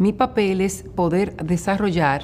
Mi papel es poder desarrollar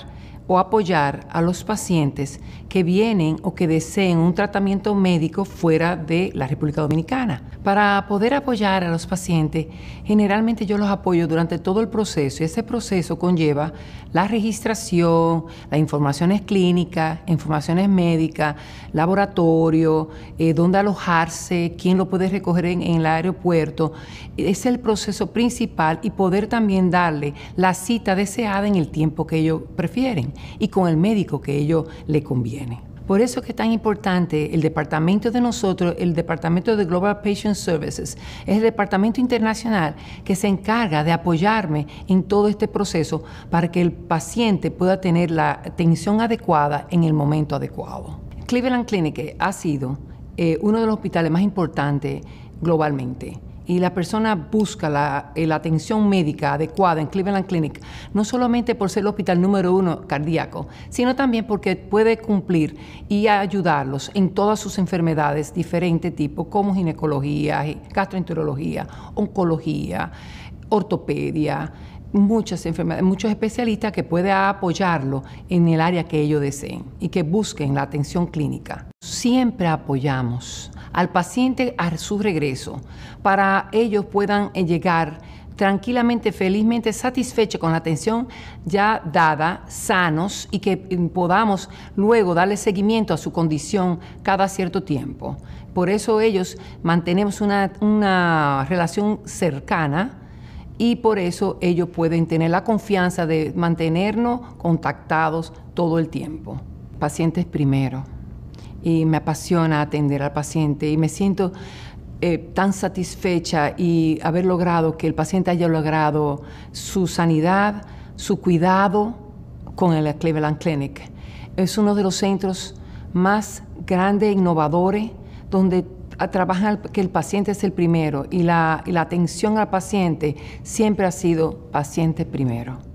o apoyar a los pacientes que vienen o que deseen un tratamiento médico fuera de la República Dominicana. Para poder apoyar a los pacientes, generalmente yo los apoyo durante todo el proceso y ese proceso conlleva la registración, las informaciones clínicas, informaciones médicas, laboratorio, eh, dónde alojarse, quién lo puede recoger en, en el aeropuerto. Es el proceso principal y poder también darle la cita deseada en el tiempo que ellos prefieren y con el médico que ello le conviene. Por eso es que es tan importante el departamento de nosotros, el departamento de Global Patient Services, es el departamento internacional que se encarga de apoyarme en todo este proceso para que el paciente pueda tener la atención adecuada en el momento adecuado. Cleveland Clinic ha sido eh, uno de los hospitales más importantes globalmente y la persona busca eh, la, atención médica adecuada en Cleveland Clinic, no solamente por ser el hospital número uno cardíaco, sino también porque puede cumplir y ayudarlos en todas sus enfermedades diferente tipo, como ginecología, gastroenterología, oncología, ortopedia, muchas enfermedades, muchos especialistas que pueden apoyarlo en el área que ellos deseen y que busquen la atención clínica. Siempre apoyamos al paciente a su regreso, para ellos puedan eh, llegar tranquilamente, felizmente, satisfechos con la atención ya dada, sanos y que eh, podamos luego darle seguimiento a su condición cada cierto tiempo. Por eso ellos mantenemos una, una relación cercana y por eso ellos pueden tener la confianza de mantenernos contactados todo el tiempo. Pacientes primero y me apasiona atender al paciente y me siento eh, tan satisfecha y haber logrado que el paciente haya logrado su sanidad, su cuidado con el Cleveland Clinic. Es uno de los centros más grandes e innovadores donde trabajan que el paciente es el primero y la atención al paciente siempre ha sido paciente primero.